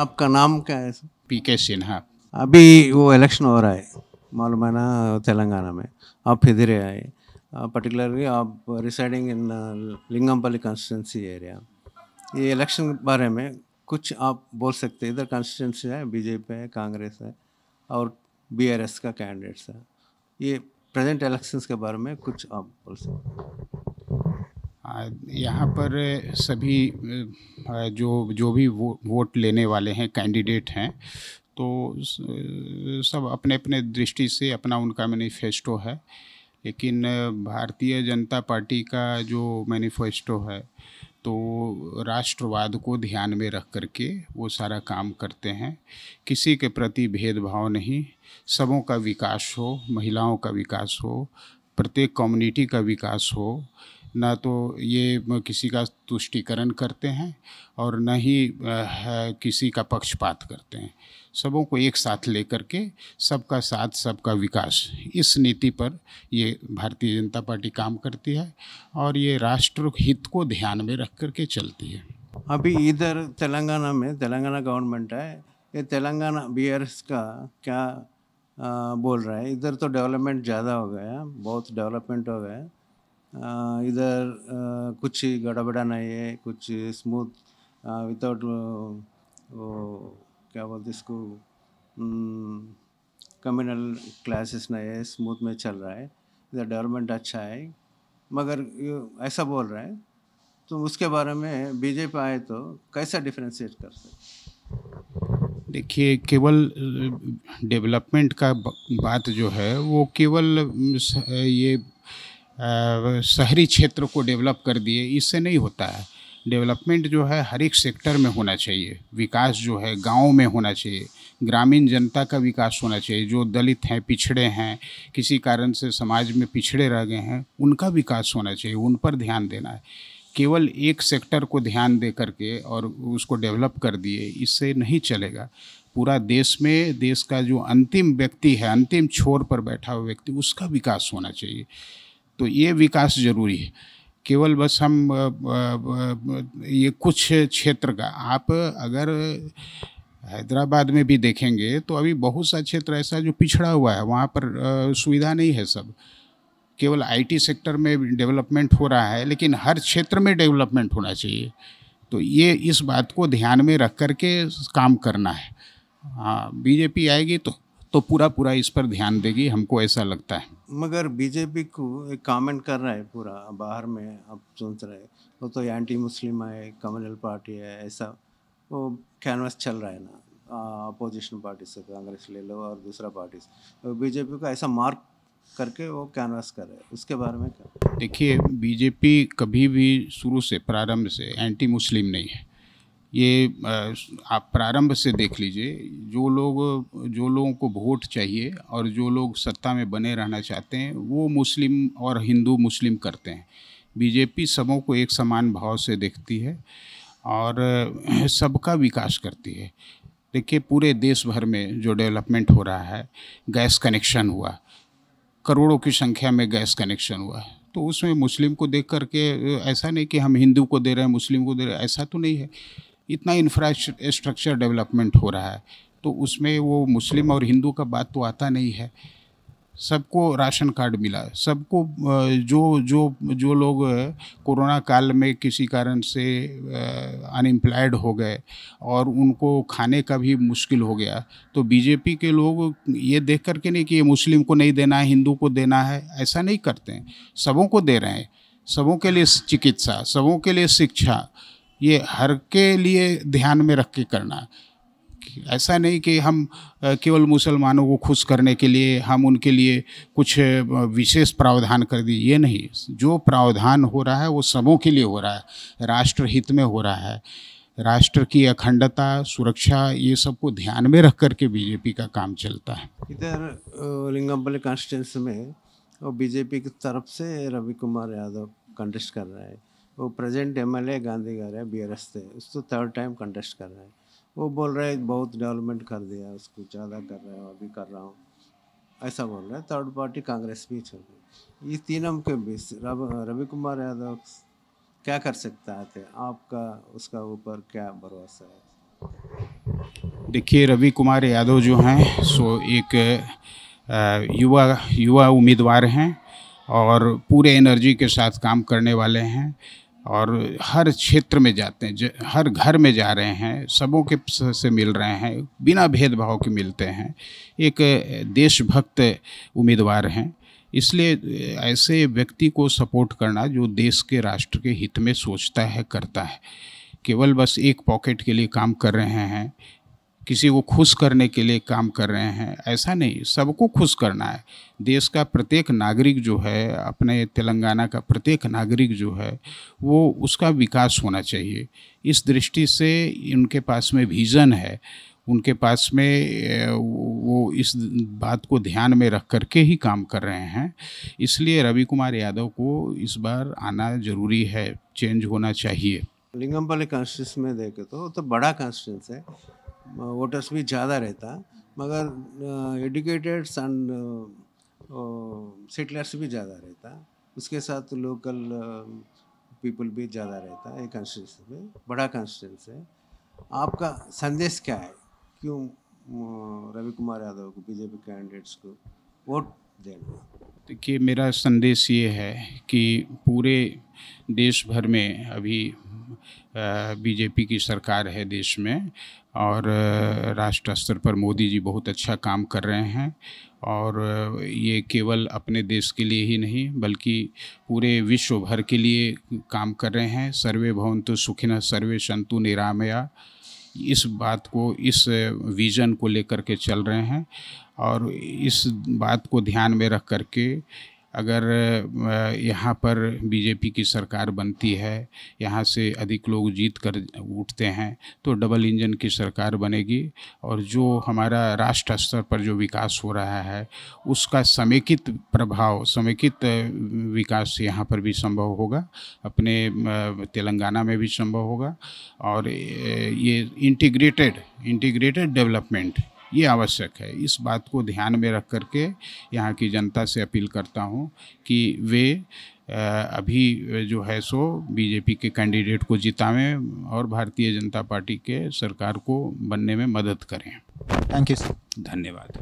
आपका नाम क्या है पी के सिन्हा अभी वो इलेक्शन हो रहा है मालूम है ना तेलंगाना में आप फिर आए पर्टिकुलरली आप residing in uh, Lingampally constituency area ये इलेक्शन के बारे में कुछ आप बोल सकते इधर कॉन्स्टिट्यूंसी है बीजेपी है कांग्रेस है और बीआरएस का कैंडिडेट्स है ये प्रेजेंट इलेक्शंस के बारे में कुछ आप बोल सकते हैं यहाँ पर सभी जो जो भी वो वोट लेने वाले हैं कैंडिडेट हैं तो सब अपने अपने दृष्टि से अपना उनका मैनिफेस्टो है लेकिन भारतीय जनता पार्टी का जो मैनिफेस्टो है तो राष्ट्रवाद को ध्यान में रख करके वो सारा काम करते हैं किसी के प्रति भेदभाव नहीं सबों का विकास हो महिलाओं का विकास हो प्रत्येक कम्युनिटी का विकास हो ना तो ये किसी का तुष्टिकरण करते हैं और न ही किसी का पक्षपात करते हैं सबों को एक साथ लेकर के सबका साथ सबका विकास इस नीति पर ये भारतीय जनता पार्टी काम करती है और ये राष्ट्र हित को ध्यान में रख कर के चलती है अभी इधर तेलंगाना में तेलंगाना गवर्नमेंट है ये तेलंगाना बी का क्या आ, बोल रहा है इधर तो डेवलपमेंट ज़्यादा हो गया बहुत डेवलपमेंट हो गया इधर कुछ गड़बड़ा नहीं है कुछ स्मूथ विदाउट वो क्या बोलते इसको कम्युनल हम्म, क्लासेस नहीं है स्मूथ में चल रहा है इधर डेवलपमेंट अच्छा है मगर ऐसा बोल रहा है तो उसके बारे में बीजेपी आए तो कैसा डिफ्रेंशिएट कर सकते देखिए केवल डेवलपमेंट का बात जो है वो केवल ये शहरी क्षेत्र को डेवलप कर दिए इससे नहीं होता है डेवलपमेंट जो है हर एक सेक्टर में होना चाहिए विकास जो है गाँव में होना चाहिए ग्रामीण जनता का विकास होना चाहिए जो दलित हैं पिछड़े हैं किसी कारण से समाज में पिछड़े रह गए हैं उनका विकास होना चाहिए उन पर ध्यान देना है केवल एक सेक्टर को ध्यान दे करके और उसको डेवलप कर दिए इससे नहीं चलेगा पूरा देश में देश का जो अंतिम व्यक्ति है अंतिम छोर पर बैठा हुआ व्यक्ति उसका विकास होना चाहिए तो ये विकास जरूरी है केवल बस हम ये कुछ क्षेत्र का आप अगर हैदराबाद में भी देखेंगे तो अभी बहुत सा क्षेत्र ऐसा जो पिछड़ा हुआ है वहाँ पर सुविधा नहीं है सब केवल आईटी सेक्टर में डेवलपमेंट हो रहा है लेकिन हर क्षेत्र में डेवलपमेंट होना चाहिए तो ये इस बात को ध्यान में रख कर के काम करना है हाँ बीजेपी आएगी तो तो पूरा पूरा इस पर ध्यान देगी हमको ऐसा लगता है मगर बीजेपी को एक कमेंट कर रहा है पूरा बाहर में आप सुन रहे वो तो एंटी मुस्लिम है कम्युनल पार्टी है ऐसा वो कैनवस चल रहा है ना अपोजिशन पार्टी से कांग्रेस ले लो और दूसरा पार्टी से तो बीजेपी का ऐसा मार्क करके वो कैनवास कर रहे हैं उसके बारे में क्या देखिए बीजेपी कभी भी शुरू से प्रारंभ से एंटी मुस्लिम नहीं है ये आप प्रारंभ से देख लीजिए जो लोग जो लोगों को वोट चाहिए और जो लोग सत्ता में बने रहना चाहते हैं वो मुस्लिम और हिंदू मुस्लिम करते हैं बीजेपी सबों को एक समान भाव से देखती है और सबका विकास करती है देखिए पूरे देश भर में जो डेवलपमेंट हो रहा है गैस कनेक्शन हुआ करोड़ों की संख्या में गैस कनेक्शन हुआ है तो उसमें मुस्लिम को देख करके ऐसा नहीं कि हम हिंदू को दे रहे हैं मुस्लिम को दे रहे हैं ऐसा तो नहीं है इतना इंफ्रास्ट्रक्चर डेवलपमेंट हो रहा है तो उसमें वो मुस्लिम और हिंदू का बात तो आता नहीं है सबको राशन कार्ड मिला सबको जो जो जो लोग कोरोना काल में किसी कारण से अनएम्प्लॉयड हो गए और उनको खाने का भी मुश्किल हो गया तो बीजेपी के लोग ये देख करके नहीं कि ये मुस्लिम को नहीं देना है हिंदू को देना है ऐसा नहीं करते हैं सबों को दे रहे हैं सबों के लिए चिकित्सा सबों के लिए शिक्षा ये हर के लिए ध्यान में रख के करना ऐसा नहीं कि हम केवल मुसलमानों को खुश करने के लिए हम उनके लिए कुछ विशेष प्रावधान कर दिए ये नहीं जो प्रावधान हो रहा है वो सबों के लिए हो रहा है राष्ट्र हित में हो रहा है राष्ट्र की अखंडता सुरक्षा ये सब को ध्यान में रख कर के बीजेपी का काम चलता है इधर लिंगम्बल कॉन्स्टिट्यूंस में और बीजेपी की तरफ से रवि कुमार यादव कंटेस्ट कर रहे हैं वो प्रेजेंट एम एल गांधी गार है बी आर एस थे उसको थर्ड टाइम कंटेस्ट कर रहे हैं वो बोल रहे हैं बहुत डेवलपमेंट कर दिया उसको ज़्यादा कर रहे हो अभी कर रहा हूँ ऐसा बोल रहे हैं थर्ड पार्टी कांग्रेस भी चल रही है ये तीनों के बीच रवि कुमार यादव क्या कर सकता थे आपका उसका ऊपर क्या भरोसा है देखिए रवि कुमार यादव जो हैं सो एक युवा युवा उम्मीदवार हैं और पूरे एनर्जी के साथ काम करने वाले हैं और हर क्षेत्र में जाते हैं हर घर में जा रहे हैं सबों के से मिल रहे हैं बिना भेदभाव के मिलते हैं एक देशभक्त उम्मीदवार हैं इसलिए ऐसे व्यक्ति को सपोर्ट करना जो देश के राष्ट्र के हित में सोचता है करता है केवल बस एक पॉकेट के लिए काम कर रहे हैं किसी को खुश करने के लिए काम कर रहे हैं ऐसा नहीं सबको खुश करना है देश का प्रत्येक नागरिक जो है अपने तेलंगाना का प्रत्येक नागरिक जो है वो उसका विकास होना चाहिए इस दृष्टि से उनके पास में विज़न है उनके पास में वो इस बात को ध्यान में रख करके ही काम कर रहे हैं इसलिए रवि कुमार यादव को इस बार आना जरूरी है चेंज होना चाहिए वाले कॉन्स्टिट्यूंस में देखे तो तो बड़ा कॉन्स्टिट्यूंस है वोटर्स भी ज़्यादा रहता मगर एडुकेटेड्स एंड सेटलर्स भी ज़्यादा रहता उसके साथ लोकल पीपल भी ज़्यादा रहता है कॉन्स्टिट्यूंस में बड़ा कॉन्स्टिट्यूंस है आपका संदेश क्या है क्यों रवि कुमार यादव को बीजेपी कैंडिडेट्स को वोट देना देखिए मेरा संदेश ये है कि पूरे देश भर में अभी बीजेपी की सरकार है देश में और राष्ट्र स्तर पर मोदी जी बहुत अच्छा काम कर रहे हैं और ये केवल अपने देश के लिए ही नहीं बल्कि पूरे विश्व भर के लिए काम कर रहे हैं सर्वे भवंतु सुखिन सर्वे संतु निरामया इस बात को इस विज़न को लेकर के चल रहे हैं और इस बात को ध्यान में रख कर के अगर यहाँ पर बीजेपी की सरकार बनती है यहाँ से अधिक लोग जीत कर उठते हैं तो डबल इंजन की सरकार बनेगी और जो हमारा राष्ट्र स्तर पर जो विकास हो रहा है उसका समेकित प्रभाव समेकित विकास यहाँ पर भी संभव होगा अपने तेलंगाना में भी संभव होगा और ये इंटीग्रेटेड इंटीग्रेटेड डेवलपमेंट ये आवश्यक है इस बात को ध्यान में रख करके यहाँ की जनता से अपील करता हूँ कि वे अभी जो है सो बीजेपी के कैंडिडेट को जितावें और भारतीय जनता पार्टी के सरकार को बनने में मदद करें थैंक यू धन्यवाद